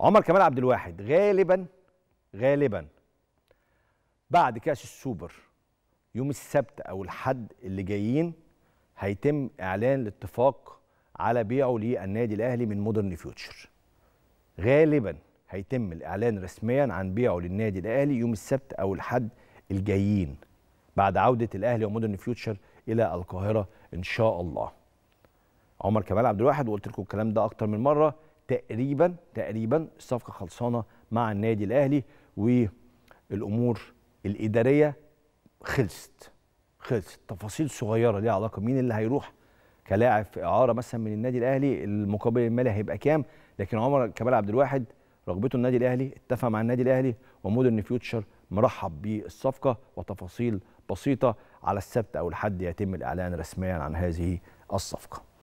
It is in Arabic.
عمر كمال عبد الواحد غالبا غالبا بعد كاس السوبر يوم السبت او الحد اللي جايين هيتم اعلان الاتفاق على بيعه للنادي الاهلي من مودرن فيوتشر غالبا هيتم الاعلان رسميا عن بيعه للنادي الاهلي يوم السبت او الحد الجايين بعد عوده الاهلي ومودرن فيوتشر الى القاهره ان شاء الله عمر كمال عبد الواحد وقلت لكم الكلام ده اكتر من مره تقريبا تقريبا الصفقه خلصانه مع النادي الاهلي والامور الاداريه خلصت خلصت تفاصيل صغيره ليها علاقه مين اللي هيروح كلاعب في اعاره مثلا من النادي الاهلي المقابل المالي هيبقى كام لكن عمر كمال عبد الواحد رغبته النادي الاهلي اتفق مع النادي الاهلي ومودرن فيوتشر مرحب بالصفقه وتفاصيل بسيطه على السبت او الحد يتم الاعلان رسميا عن هذه الصفقه